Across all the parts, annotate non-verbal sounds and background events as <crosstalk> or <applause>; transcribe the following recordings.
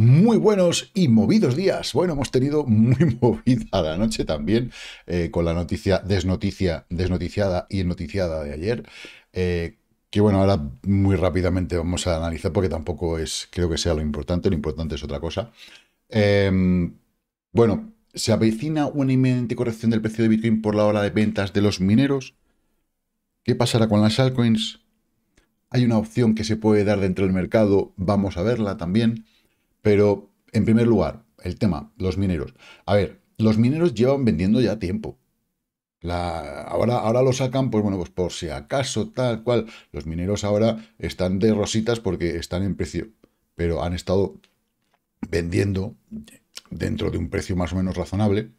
Muy buenos y movidos días. Bueno, hemos tenido muy <laughs> movida la noche también eh, con la noticia desnoticia, desnoticiada y noticiada de ayer. Eh, que bueno, ahora muy rápidamente vamos a analizar porque tampoco es, creo que sea lo importante, lo importante es otra cosa. Em, bueno, se avecina una inminente corrección del precio de Bitcoin por la hora de ventas de los mineros. ¿Qué pasará con las altcoins? Hay una opción que se puede dar dentro del mercado, vamos a verla también. Pero, en primer lugar, el tema, los mineros. A ver, los mineros llevan vendiendo ya tiempo. La, ahora, ahora lo sacan, pues bueno, pues por si acaso, tal cual. Los mineros ahora están de rositas porque están en precio, pero han estado vendiendo dentro de un precio más o menos razonable.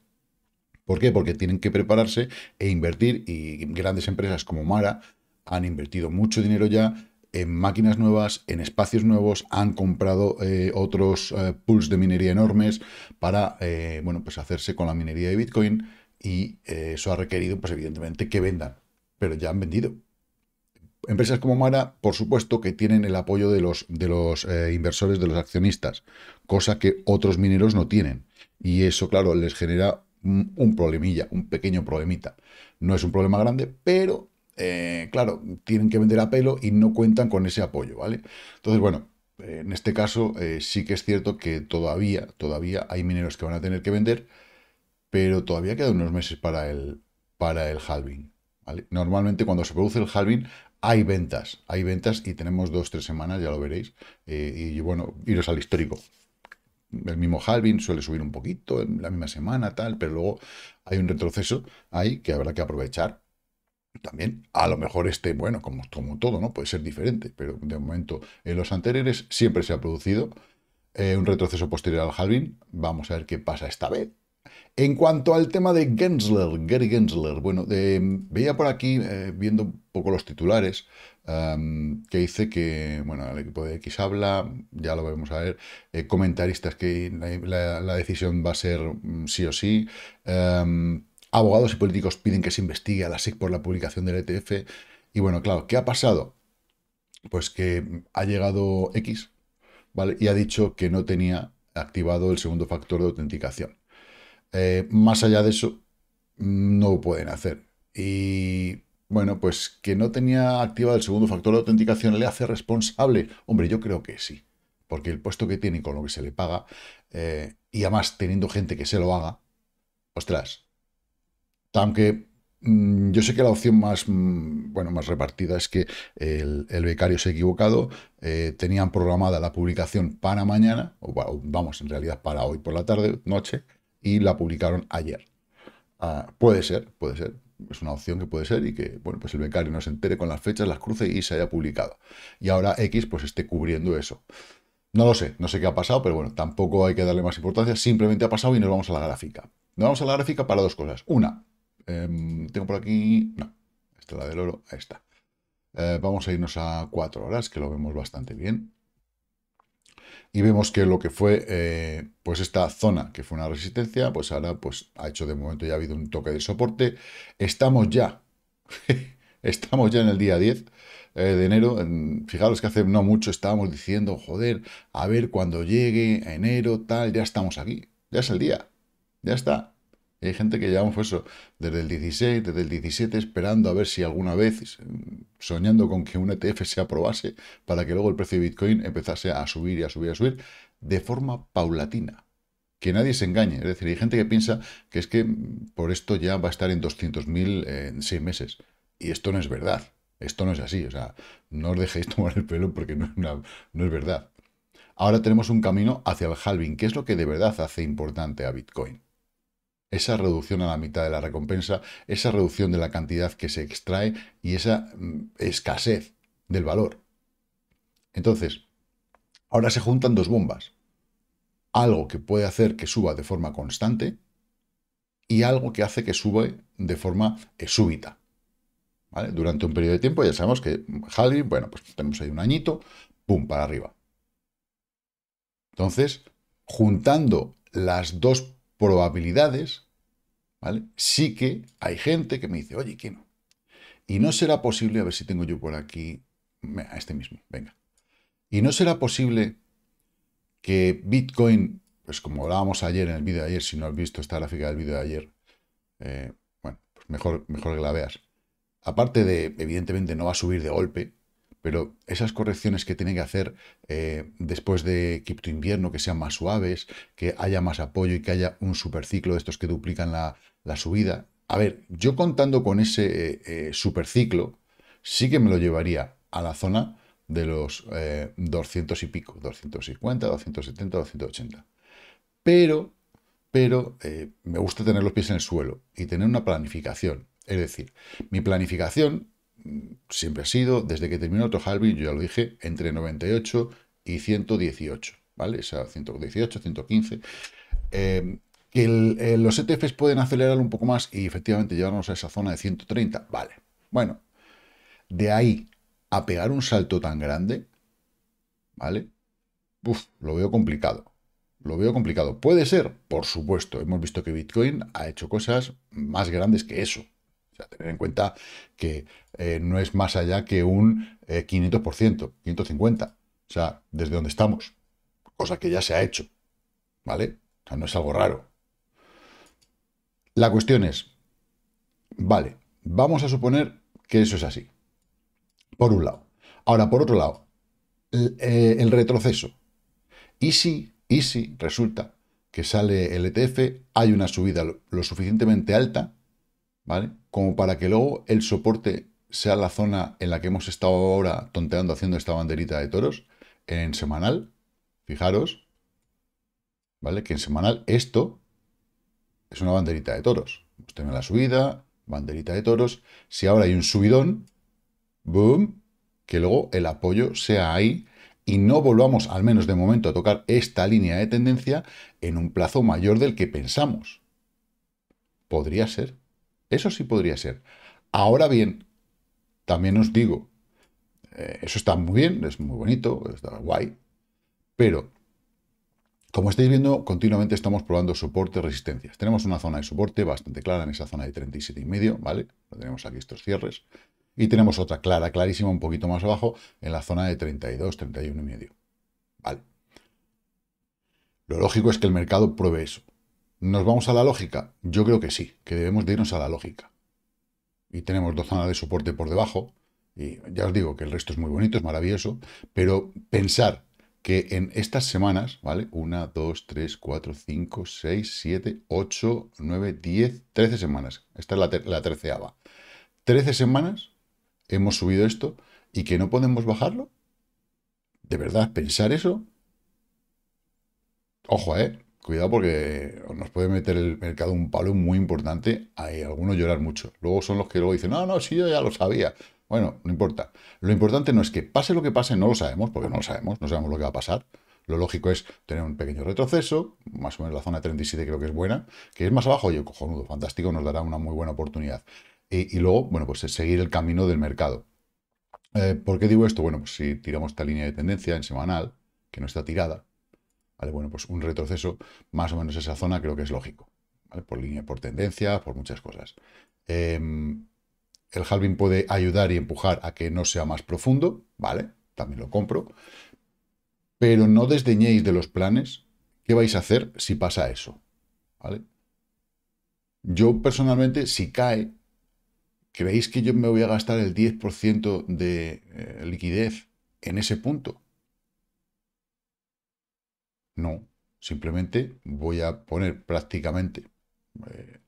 ¿Por qué? Porque tienen que prepararse e invertir y grandes empresas como Mara han invertido mucho dinero ya en máquinas nuevas, en espacios nuevos, han comprado eh, otros eh, pools de minería enormes para eh, bueno, pues hacerse con la minería de Bitcoin y eso ha requerido, pues evidentemente, que vendan, pero ya han vendido. Empresas como Mara, por supuesto, que tienen el apoyo de los, de los inversores, de los accionistas, cosa que otros mineros no tienen. Y eso, claro, les genera un problemilla, un pequeño problemita. No es un problema grande, pero eh, claro, tienen que vender a pelo y no cuentan con ese apoyo, ¿vale? Entonces, bueno, eh, en este caso eh, sí que es cierto que todavía, todavía hay mineros que van a tener que vender, pero todavía quedan unos meses para el, para el halving. ¿vale? Normalmente cuando se produce el halving hay ventas, hay ventas y tenemos dos, tres semanas, ya lo veréis. y bueno, iros al histórico. El mismo halving suele subir un poquito en la misma semana, tal, pero luego hay un retroceso ahí que habrá que aprovechar también a lo mejor este, bueno, como, todo, ¿no? Puede ser diferente, pero de momento en los anteriores siempre se ha producido eh, un retroceso posterior al halving. Vamos a ver qué pasa esta vez. En cuanto al tema de Gensler, Gary Gensler, bueno, eh, veía por aquí, eh, viendo un poco los titulares, em, que dice que, bueno, el equipo de X habla, ya lo vamos a ver, comentaristas que la, decisión va a ser mm, sí o sí, em, Abogados y políticos piden que se investigue a la SIC por la publicación del ETF. Y bueno, claro, ¿qué ha pasado? Pues que ha llegado X, ¿vale? Y ha dicho que no tenía activado el segundo factor de autenticación. Eh, más allá de eso, no lo pueden hacer. Y bueno, pues que no tenía activado el segundo factor de autenticación le hace responsable. Hombre, yo creo que sí. Porque el puesto que tiene con lo que se le paga, eh, y además teniendo gente que se lo haga, ostras, aunque mm, yo sé que la opción más, mm, bueno, más repartida es que el, becario se ha equivocado, eh, tenían programada la publicación para mañana, o, vamos, en realidad para hoy por la tarde, noche, y la publicaron ayer. Ah, puede ser, puede ser, es una opción que puede ser y que, bueno, pues el becario no se entere con las fechas, las cruce y se haya publicado. Y ahora X pues esté cubriendo eso. No lo sé, no sé qué ha pasado, pero bueno, tampoco hay que darle más importancia, simplemente ha pasado y nos vamos a la gráfica. Nos vamos a la gráfica para dos cosas. Una, Em, tengo por aquí... No, esta es la del oro, ahí está. Eh, vamos a irnos a cuatro horas, que lo vemos bastante bien. Y vemos que lo que fue eh, pues esta zona, que fue una resistencia, pues ahora pues ha hecho de momento ya ha habido un toque de soporte. Estamos ya, <laughs> estamos ya en el día 10 eh, de enero. fijaros que hace no mucho estábamos diciendo, joder, a ver cuando llegue enero, tal, ya estamos aquí. Ya es el día, ya está hay gente que llevamos eso, desde el 16, desde el 17, esperando a ver si alguna vez, soñando con que un ETF se aprobase para que luego el precio de Bitcoin empezase a subir y a subir y a subir de forma paulatina. Que nadie se engañe. Es decir, hay gente que piensa que es que por esto ya va a estar en 200.000 en seis meses. Y esto no es verdad. Esto no es así. O sea, no os dejéis tomar el pelo porque no es, no es verdad. Ahora tenemos un camino hacia el halving, que es lo que de verdad hace importante a Bitcoin esa reducción a la mitad de la recompensa, esa reducción de la cantidad que se extrae y esa mm, escasez del valor. Entonces, ahora se juntan dos bombas. Algo que puede hacer que suba de forma constante y algo que hace que sube de forma eh, súbita. Durante un periodo de tiempo ya sabemos que Halving, bueno, pues tenemos ahí un añito, ¡pum!, para arriba. Entonces, juntando las dos probabilidades, ¿vale? Sí que hay gente que me dice, oye, ¿qué no? Y no será posible, a ver si tengo yo por aquí, a este mismo, venga. Y no será posible que Bitcoin, pues como hablábamos ayer en el vídeo de ayer, si no has visto esta gráfica del vídeo de ayer, eh, bueno, pues mejor, mejor que la veas. Aparte de, evidentemente, no va a subir de golpe, pero esas correcciones que tiene que hacer eh, después de cripto invierno, que sean más suaves, que haya más apoyo y que haya un superciclo de estos que duplican la, subida. A ver, yo contando con ese eh, eh, superciclo, sí que me lo llevaría a la zona de los 200 y pico, 250, 270, 280. Pero, pero me gusta tener los pies en el suelo y tener una planificación. Es decir, mi planificación siempre ha sido, desde que terminó otro halving, yo ya lo dije, entre 98 y 118, ¿vale? O sea, 118, 115. Eh, que eh, los ETFs pueden acelerar un poco más y efectivamente llevarnos a esa zona de 130, vale. Bueno, de ahí a pegar un salto tan grande, ¿vale? Uf, lo veo complicado. Lo veo complicado. Puede ser, por supuesto. Hemos visto que Bitcoin ha hecho cosas más grandes que eso, tener en cuenta que eh, no es más allá que un 500%, eh, 550%, o sea, desde donde estamos, cosa que ya se ha hecho, ¿vale? O sea, no es algo raro. La cuestión es, vale, vamos a suponer que eso es así, por un lado. Ahora, por otro lado, el, eh, retroceso. ¿Y si, y si resulta que sale el ETF, hay una subida lo suficientemente alta, ¿vale? como para que luego el soporte sea la zona en la que hemos estado ahora tonteando haciendo esta banderita de toros, en semanal, fijaros, ¿vale? Que en semanal esto es una banderita de toros. Hemos la subida, banderita de toros. Si ahora hay un subidón, boom, que luego el apoyo sea ahí y no volvamos, al menos de momento, a tocar esta línea de tendencia en un plazo mayor del que pensamos. Podría ser. Eso sí podría ser. Ahora bien, también os digo, eh, eso está muy bien, es muy bonito, está guay, pero como estáis viendo, continuamente estamos probando soporte, resistencias. Tenemos una zona de soporte bastante clara en esa zona de 37,5, ¿vale? Lo tenemos aquí estos cierres. Y tenemos otra clara, clarísima, un poquito más abajo, en la zona de 32, 31,5. ¿Vale? Lo lógico es que el mercado pruebe eso. ¿Nos vamos a la lógica? Yo creo que sí, que debemos de irnos a la lógica. Y tenemos dos zonas de soporte por debajo. Y ya os digo que el resto es muy bonito, es maravilloso. Pero pensar que en estas semanas, ¿vale? 1, 2, 3, 4, 5, 6, 7, 8, 9, 10, 13 semanas. Esta es la, treceava trece 13 semanas hemos subido esto y que no podemos bajarlo. ¿De verdad pensar eso? Ojo, ¿eh? cuidado porque nos puede meter el mercado un palo muy importante. Hay algunos llorar mucho. Luego son los que luego dicen, no, no, sí, yo ya lo sabía. Bueno, no importa. Lo importante no es que pase lo que pase, no lo sabemos, porque no lo sabemos, no sabemos lo que va a pasar. Lo lógico es tener un pequeño retroceso, más o menos la zona 37 creo que es buena, que es más abajo, oye, cojonudo, fantástico, nos dará una muy buena oportunidad. Y, luego, bueno, pues seguir el camino del mercado. Eh, ¿Por qué digo esto? Bueno, pues si tiramos esta línea de tendencia en semanal, que no está tirada, ¿Vale? Bueno, pues un retroceso más o menos esa zona creo que es lógico, Por línea, por tendencia, por muchas cosas. Em, el halving puede ayudar y empujar a que no sea más profundo, ¿vale? También lo compro. Pero no desdeñéis de los planes qué vais a hacer si pasa eso, ¿vale? Yo personalmente, si cae, ¿creéis que yo me voy a gastar el 10% de eh, liquidez en ese punto? No, simplemente voy a poner prácticamente eh,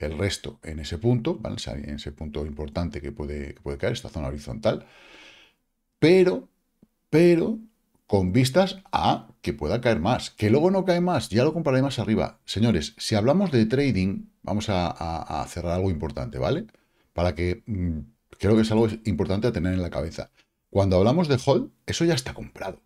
el resto en ese punto, en ese punto importante que puede, puede caer, esta zona horizontal, pero, pero con vistas a que pueda caer más. Que luego no cae más, ya lo compraré más arriba. Señores, si hablamos de trading, vamos a, cerrar algo importante, ¿vale? Para que mm, creo que es algo importante a tener en la cabeza. Cuando hablamos de hold, eso ya está comprado.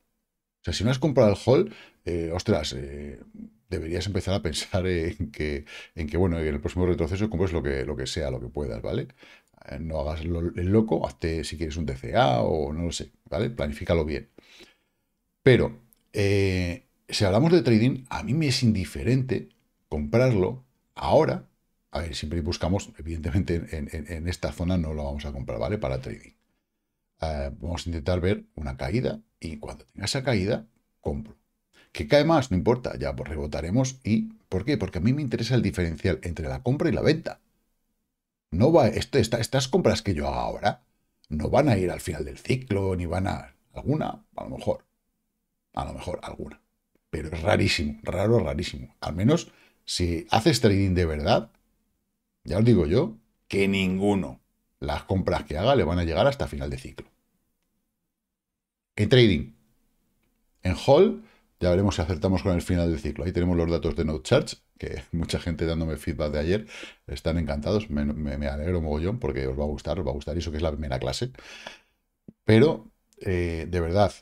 O sea, si no has comprado el hall, eh, ostras, eh, deberías empezar a pensar en que, en que, bueno, en el próximo retroceso compres lo que, lo que sea, lo que puedas, ¿vale? Eh, no hagas el loco, hazte si quieres un DCA o no lo sé, ¿vale? Planifícalo bien. Pero, si hablamos de trading, a mí me es indiferente comprarlo ahora. A ver, siempre buscamos, evidentemente, en esta zona no lo vamos a comprar, ¿vale? Para trading. Eh, vamos a intentar ver una caída y cuando tenga esa caída, compro. Que cae más, no importa, ya pues rebotaremos. ¿Y por qué? Porque a mí me interesa el diferencial entre la compra y la venta. No va, esto estas compras que yo haga ahora no van a ir al final del ciclo, ni van a... Alguna, a lo mejor. A lo mejor, alguna. Pero es rarísimo, raro, rarísimo. Al menos si haces trading de verdad, ya os digo yo, que ninguno. Las compras que haga le van a llegar hasta final de ciclo. En trading, en Hall, ya veremos si acertamos con el final del ciclo. Ahí tenemos los datos de chart que <laughs> mucha gente dándome feedback de ayer, están encantados, me, alegro mogollón porque os va a gustar, os va a gustar, eso que es la primera clase. Pero, eh, de verdad,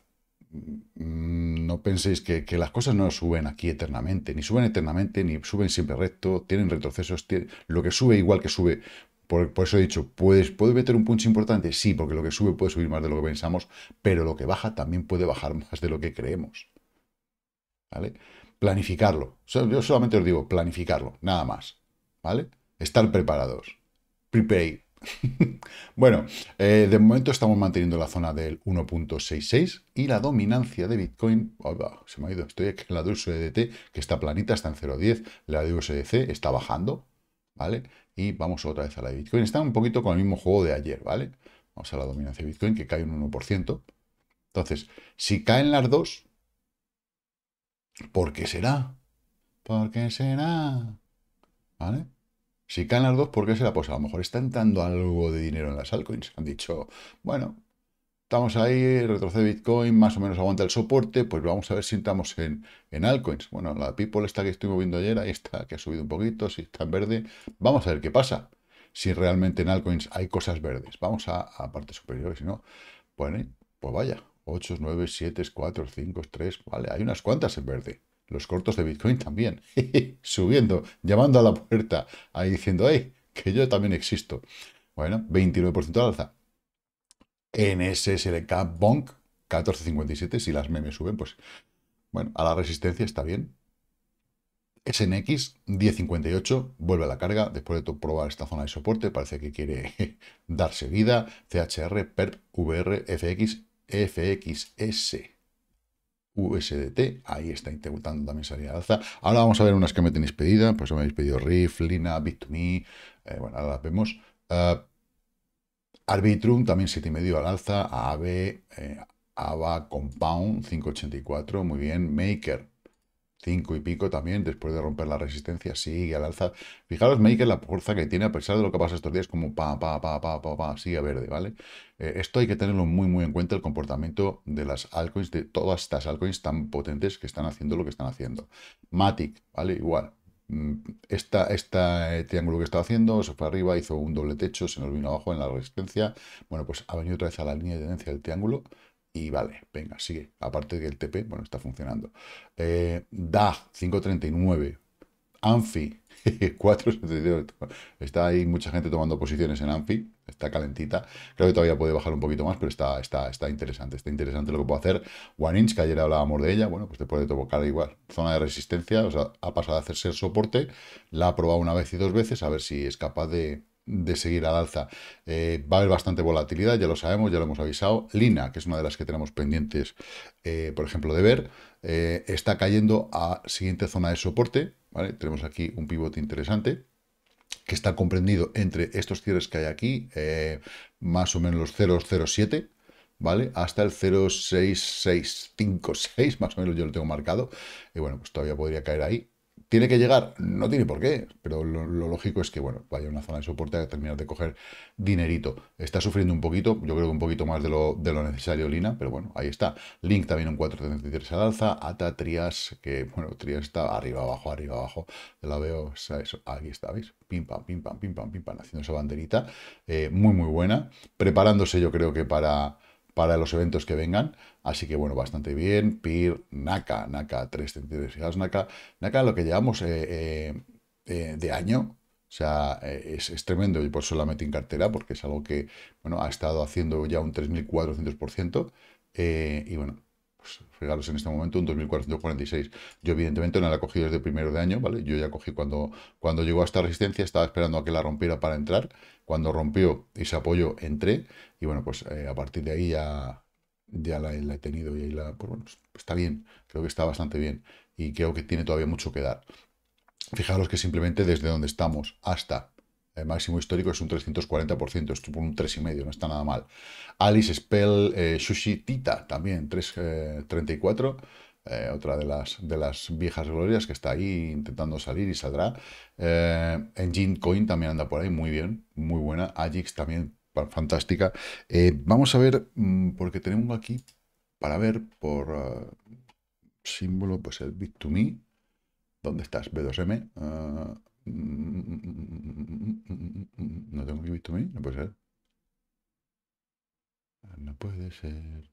mm, no penséis que, las cosas no suben aquí eternamente, ni suben eternamente, ni suben siempre recto, tienen retrocesos, lo que sube igual que sube por, eso he dicho, ¿puedes, ¿puede meter un punch importante? Sí, porque lo que sube puede subir más de lo que pensamos, pero lo que baja también puede bajar <laughs> más de lo que creemos. ¿Vale? Planificarlo. Yo solamente os digo, planificarlo, nada más. ¿Vale? Estar preparados. Prepay. <laughs> bueno, eh, de momento estamos manteniendo la zona del 1.66 y la dominancia de Bitcoin, oh, se me ha ido, estoy aquí en la de USDT, que está planita, está en 0.10, la de USDC está bajando, ¿vale? Y vamos otra vez a la de Bitcoin. Está un poquito con el mismo juego de ayer, ¿vale? Vamos a la dominancia de Bitcoin, que cae un 1%. Entonces, si caen las dos, ¿por qué será? ¿Por qué será? ¿Vale? Si caen las dos, ¿por qué será? Pues a lo mejor están dando algo de dinero en las altcoins. Han dicho, bueno, Estamos ahí, retrocede Bitcoin, más o menos aguanta el soporte, pues vamos a ver si entramos en, en altcoins. Bueno, la People está que estoy moviendo ayer, ahí está, que ha subido un poquito, si está en verde. Vamos a ver qué pasa, si realmente en altcoins hay cosas verdes. Vamos a, a parte superior, si no, bueno, pues, vaya, 8, 9, 7, 4, 5, 3, vale, hay unas cuantas en verde. Los cortos de Bitcoin también, <laughs> subiendo, llamando a la puerta, ahí diciendo, hey, que yo también existo. Bueno, 29% de alza. NSSLK Bonk 1457, si las memes suben, pues bueno, a la resistencia está bien. SNX 1058 vuelve a la carga después de probar esta zona de soporte, parece que quiere <laughs> darse vida. CHR, PERP, VR, FX, FXS, USDT, ahí está intentando también salida alza. Ahora vamos a ver unas que me tenéis pedida, pues me habéis pedido RIF, Lina, bit me eh, bueno, ahora las vemos. Ah, Arbitrum también 7,5 al alza, ave eh, ABA Compound 5,84, muy bien, Maker 5 y pico también, después de romper la resistencia, sigue al alza. Fijaros, Maker, la fuerza que tiene, a pesar de lo que pasa estos días, como pa, pa, pa, pa, pa, pa, sigue verde, ¿vale? Eh, esto hay que tenerlo muy, muy en cuenta, el comportamiento de las altcoins, de todas estas altcoins tan potentes que están haciendo lo que están haciendo. Matic, ¿vale? Igual, Mm, esta, eh, triángulo que estaba haciendo se fue arriba, hizo un doble techo, se nos vino abajo en la resistencia. Bueno, pues ha venido otra vez a la línea de tendencia del triángulo y vale, venga, sigue. Aparte de que el TP, bueno, está funcionando. Eh, DAG 539, ANFI 4,72. <laughs> Está ahí mucha gente tomando posiciones en Anfi. Está calentita. Creo que todavía puede bajar un poquito más, pero está, está, está interesante. Está interesante lo que puedo hacer. One Inch, que ayer hablábamos de ella. Bueno, pues te puede tocar igual. Zona de resistencia. O sea, ha pasado a hacerse el soporte. La ha probado una vez y dos veces. A ver si es capaz de, de seguir al alza. Eh, va a haber bastante volatilidad, ya lo sabemos, ya lo hemos avisado. Lina, que es una de las que tenemos pendientes, eh, por ejemplo, de ver, eh, está cayendo a siguiente zona de soporte. ¿vale? Tenemos aquí un pivote interesante que está comprendido entre estos cierres que hay aquí, más o menos los 0,07, ¿vale? Hasta el 0,6656, <laughs> más o menos yo lo tengo marcado. Y bueno, pues todavía podría caer ahí. ¿Tiene que llegar? No tiene por qué, pero lo, lógico es que, bueno, vaya a una zona de soporte a terminar de coger dinerito. Está sufriendo un poquito, yo creo que un poquito más de lo, necesario Lina, pero bueno, ahí está. Link también un 4.33 al alza, ATA, Trias, que, bueno, Trias está arriba, abajo, arriba, abajo, la veo, ¿sabes? aquí está, ¿veis? Pim, pam, pim, pam, pim, pam, pim, pam, haciendo esa banderita, eh, muy, muy buena, preparándose yo creo que para para los eventos que vengan. Así que bueno, bastante bien. PIR, NACA, NACA 3 naka NACA. NACA lo que llevamos eh, eh, eh, de año. O sea, es, tremendo y por eso la metí en cartera, porque es algo que, bueno, ha estado haciendo ya un 3.400%. y bueno, pues, fijaros en este momento, un 2.446. Yo evidentemente no la he cogido desde primero de año, ¿vale? Yo ya cogí cuando, cuando llegó a esta resistencia, estaba esperando a que la rompiera para entrar. Cuando rompió y se apoyó, entré. Y bueno, pues eh, a partir de ahí ya, ya la, he tenido y ahí la... Pues bueno, está bien, creo que está bastante bien. Y creo que tiene todavía mucho que dar. Fijaros que simplemente desde donde estamos hasta máximo histórico es un 340%, Estuvo por un 3,5, no está nada mal. Alice Spell, eh, Tita, también 3,34. Eh, eh, otra de las, de las viejas glorias que está ahí intentando salir y saldrá. Eh, Engine Coin también anda por ahí, muy bien, muy buena. Ajix también, fantástica. Eh, vamos a ver, mm, porque tenemos aquí, para ver por símbolo, pues el Bit2Me. ¿Dónde estás? B2M. No tengo mi no puede ser. No puede ser.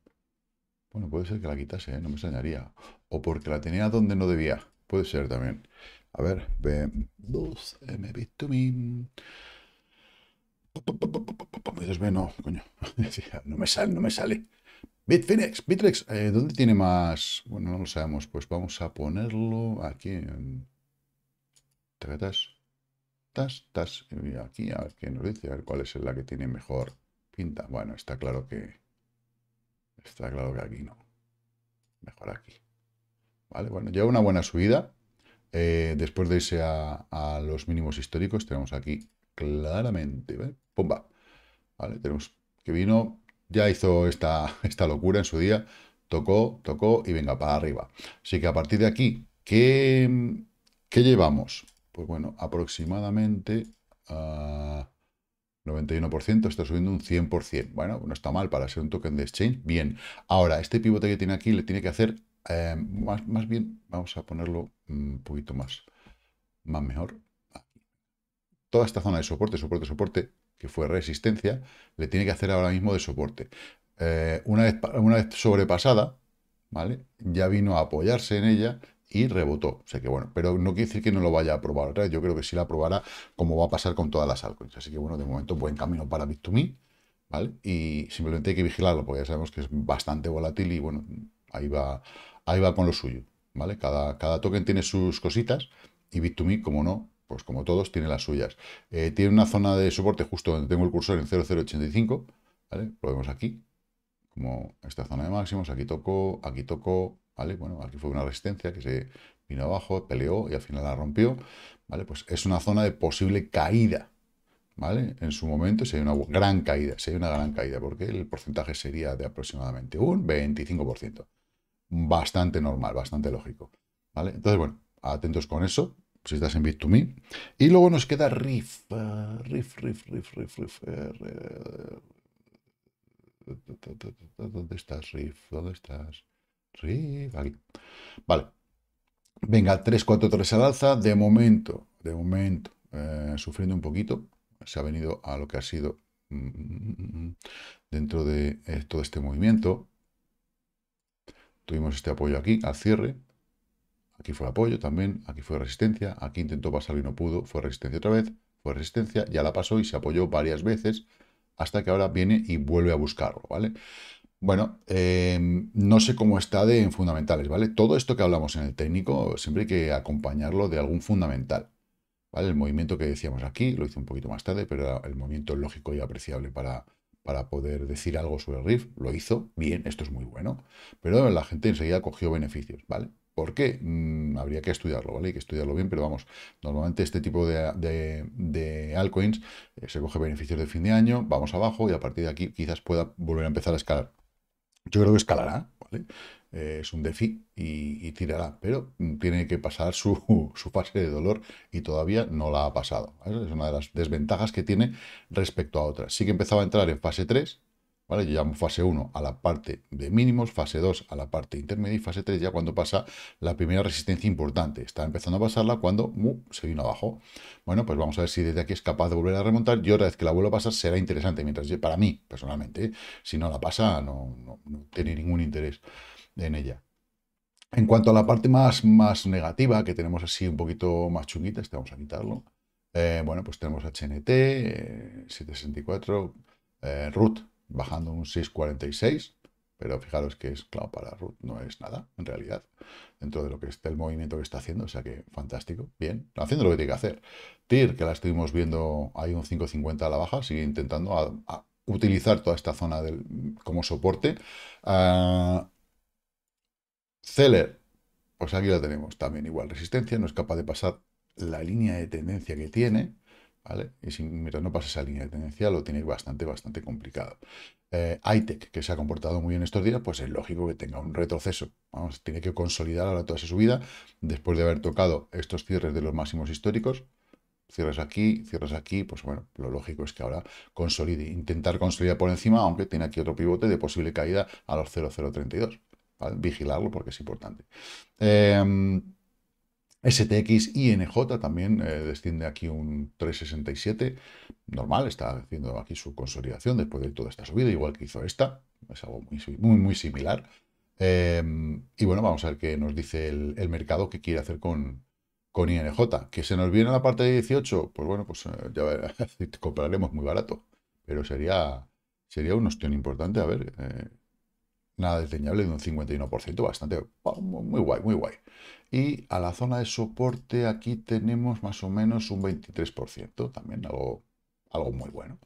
Bueno, puede ser que la quitase, no me extrañaría. O porque la tenía donde no debía. Puede ser también. A ver, B2, M visto 2 no, coño. No me sale, no me sale. Bitfinex, Bitrex, ¿dónde tiene más? Bueno, no lo sabemos. Pues vamos a ponerlo aquí en tas, tas, tas. Y aquí a ver qué nos dice, a ver cuál es la que tiene mejor pinta. Bueno, está claro que. Está claro que aquí no. Mejor aquí. Vale, bueno, lleva una buena subida. Eh, después de irse a, los mínimos históricos, tenemos aquí claramente, ¡Pumba! Vale, tenemos que vino, ya hizo esta, <laughs> esta locura en su día, tocó, tocó y venga para arriba. Así que a partir de aquí, ¿qué, qué llevamos? Pues bueno, aproximadamente 91%, ah, está subiendo un 100%. Bueno, no está mal para ser un token de exchange. Bien, ahora, este pivote que tiene aquí le tiene que hacer eh, más, bien, vamos a ponerlo mm, un poquito más, más mejor. Toda esta zona de soporte, soporte, soporte, que fue resistencia, le tiene que hacer ahora mismo de soporte. Eh, una, vez, una vez sobrepasada, ¿vale? Ya vino a apoyarse en ella y rebotó. O sea que bueno, pero no quiere decir que no lo vaya a probar otra vez. Yo creo que sí la probará como va a pasar con todas las altcoins. Así que bueno, de momento, buen camino para Bit2Me, ¿vale? Y simplemente hay que vigilarlo, porque ya sabemos que es bastante volátil y bueno, ahí va, ahí va con lo suyo, ¿vale? Cada, cada token tiene sus cositas y Bit2Me, como no, pues como todos, tiene las suyas. Eh, tiene una zona de soporte justo donde tengo el cursor en 0085, ¿vale? Lo vemos aquí, como esta zona de máximos, aquí tocó aquí toco, ¿vale? Bueno, aquí fue una resistencia que se vino abajo, peleó y al final la rompió, ¿vale? Pues es una zona de posible caída, ¿vale? En su momento, si hay una gran caída, si una gran caída, porque el porcentaje sería de aproximadamente un 25%. Bastante normal, bastante lógico, ¿vale? Entonces, bueno, atentos con eso, si estás en Bit2Me. Y luego nos queda Riff eh, Riff Riff Riff Riff Riff eh, ¿Dónde estás, Riff ¿Dónde estás? Vale. Venga, 3, 4, 3 al alza. De momento, de momento, eh, sufriendo un poquito. Se ha venido a lo que ha sido mm, dentro de todo este movimiento. Tuvimos este apoyo aquí, al cierre. Aquí fue apoyo también, aquí fue resistencia. Aquí intentó pasar y no pudo, fue resistencia otra vez, fue resistencia. Ya la pasó y se apoyó varias veces hasta que ahora viene y vuelve a buscarlo, ¿vale? Bueno, em, no sé cómo está de en fundamentales, ¿vale? Todo esto que hablamos en el técnico siempre hay que acompañarlo de algún fundamental, ¿vale? El movimiento que decíamos aquí, lo hice un poquito más tarde, pero era el movimiento lógico y apreciable para, para poder decir algo sobre el RIF, lo hizo bien, esto es muy bueno, pero la gente enseguida cogió beneficios, ¿vale? ¿Por qué? Mm, habría que estudiarlo, ¿vale? Hay que estudiarlo bien, pero vamos, normalmente este tipo de, de, altcoins eh, se coge beneficios de fin de año, vamos abajo y a partir de aquí quizás pueda volver a empezar a escalar. Yo creo que escalará, ¿vale? Eh, es un defi y, tirará, pero tiene que pasar <laughs> su, fase de dolor y todavía no la ha pasado. Es una de las desventajas que tiene respecto a otras. Sí que empezaba a entrar en fase 3, yo llamo fase 1 a la parte de mínimos, fase 2 a la parte intermedia y fase 3 ya cuando pasa la primera resistencia importante. Está empezando a pasarla cuando ¡uh!, se vino abajo. Bueno, pues vamos a ver si desde aquí es capaz de volver a remontar y otra vez que la vuelva a pasar será interesante, mientras que para mí, personalmente, ¿eh? si no la pasa, no, tiene ningún interés en ella. En cuanto a la parte más, más negativa, que tenemos así un poquito más chunguita, este vamos a quitarlo. Eh, bueno, pues tenemos HNT, 764, RUT. root, bajando un 6.46, pero fijaros que es, claro, para root no es nada, en realidad, dentro de lo que está el movimiento que está haciendo, o sea que fantástico, bien, haciendo lo que tiene que hacer. TIR, que la estuvimos viendo, hay un 5.50 a la baja, sigue intentando utilizar toda esta zona del, como soporte. Ah, Zeller, pues aquí la tenemos también igual, resistencia, no es capaz de pasar la línea de tendencia que tiene, y si mientras no pasa esa línea de tendencia, lo tiene bastante, bastante complicado. Eh, ITEC, que se ha comportado muy bien estos días, pues es lógico que tenga un retroceso. Vamos, tiene que consolidar ahora toda esa subida después de haber tocado estos cierres de los máximos históricos. Cierres aquí, cierres aquí, pues bueno, lo lógico es que ahora consolide, intentar consolidar por encima, aunque tiene aquí otro pivote de posible caída a los 0,032. ¿vale? Vigilarlo porque es importante. Eh, STX INJ también eh, desciende aquí un 367. Normal, está haciendo aquí su consolidación después de toda esta subida, igual que hizo esta. Es algo muy, muy, similar. Em, y bueno, vamos a ver qué nos dice el, mercado que quiere hacer con, con INJ. ¿Que se nos viene la parte de 18? Pues bueno, pues eh, ya <laughs> compraremos muy barato. Pero sería, sería una opción importante, a ver, eh, nada desdeñable de un 51%, bastante muy guay, muy guay. Y a la zona de soporte aquí tenemos más o menos un 23%, también algo, algo muy bueno.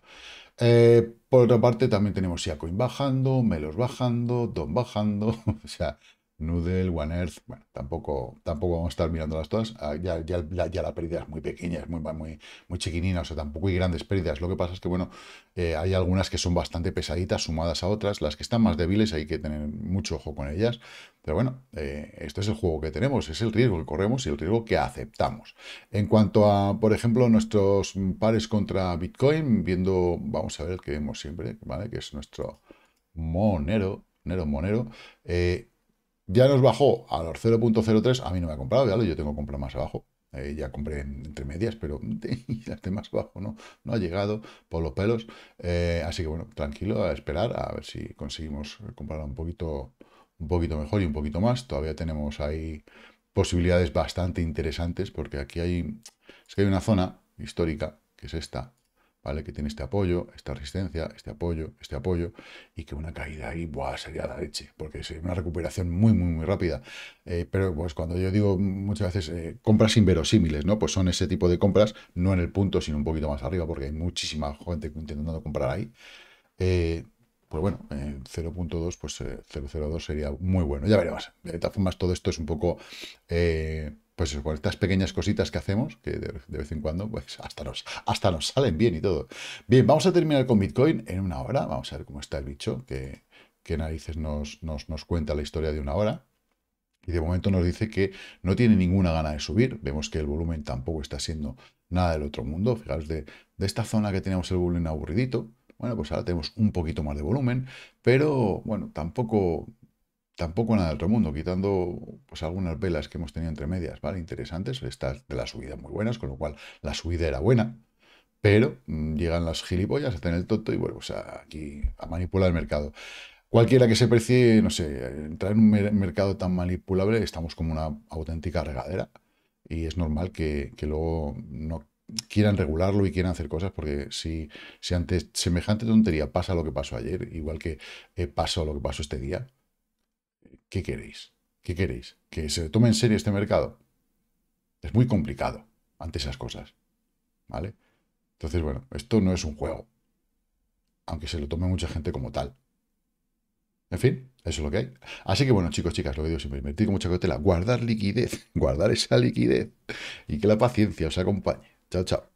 Eh, por otra parte también tenemos Siacoin bajando, Melos bajando, Don bajando, <laughs> o sea, Noodle, One Earth, bueno, tampoco, tampoco vamos a estar mirándolas todas. Ah, ya, ya, ya la pérdida es muy pequeña, es muy, muy, muy o sea, tampoco hay grandes pérdidas. Lo que pasa es que, bueno, eh, hay algunas que son bastante pesaditas sumadas a otras. Las que están más débiles hay que tener mucho ojo con ellas. Pero bueno, eh, esto es el juego que tenemos, es el riesgo que corremos y el riesgo que aceptamos. En cuanto a, por ejemplo, nuestros pares contra Bitcoin, viendo, vamos a ver el que vemos siempre, ¿vale? Que es nuestro Monero, Monero, Monero. Eh, ya nos bajó a los 0.03. A mí no me ha comprado, ya lo yo tengo compra más abajo. Eh, ya compré entre medias, pero <laughs> esté más abajo no, no ha llegado por los pelos. Eh, así que bueno, tranquilo, a esperar a ver si conseguimos comprar un poquito, un poquito mejor y un poquito más. Todavía tenemos ahí posibilidades bastante interesantes porque aquí hay, hay una zona histórica, que es esta, ¿vale? Que tiene este apoyo, esta resistencia, este apoyo, este apoyo, y que una caída ahí, ¡buah! Sería la leche, porque es una recuperación muy, muy, muy rápida. Eh, pero pues cuando yo digo muchas veces eh, compras inverosímiles, ¿no? Pues son ese tipo de compras, no en el punto, sino un poquito más arriba, porque hay muchísima gente intentando comprar ahí. Eh, pues bueno, 0.2, pues 0.02 sería muy bueno. Ya veremos. De todas formas, todo esto es un poco pues con estas pequeñas cositas que hacemos, que de, vez en cuando, pues <laughs> hasta nos, hasta nos salen bien y todo. Bien, vamos a terminar con Bitcoin en una hora. Vamos a ver cómo está el bicho, que, narices nos, nos, nos cuenta la historia de una hora. Y de momento nos dice que no tiene ninguna gana de subir. Vemos que el volumen tampoco está siendo nada del otro mundo. Fijaros, de, de esta zona que teníamos el volumen aburridito, bueno, pues ahora tenemos un poquito más de volumen, pero bueno, tampoco tampoco nada del otro mundo, quitando pues algunas velas que hemos tenido entre medias, Interesantes, estas de la subida muy buenas, con lo cual la subida era buena, pero mm, llegan las gilipollas, tener el toto y bueno, pues, aquí a manipular el mercado. Cualquiera que se percibe no sé, entrar en un mercado tan manipulable, estamos como una auténtica regadera y es normal que, luego no quieran regularlo y quieran hacer cosas, porque si, si ante semejante tontería pasa lo que pasó ayer, igual que eh, pasó lo que pasó este día, ¿Qué queréis? ¿Qué queréis? ¿Que se tome en serio este mercado? Es muy complicado ante esas cosas. ¿Vale? Entonces, bueno, esto no es un juego. Aunque se lo tome mucha gente como tal. En fin, eso es lo que hay. Así que bueno, chicos, chicas, lo que digo siempre, invertir con mucha cautela, guardar liquidez, <laughs> guardar esa liquidez y que la paciencia os acompañe. Chao, chao.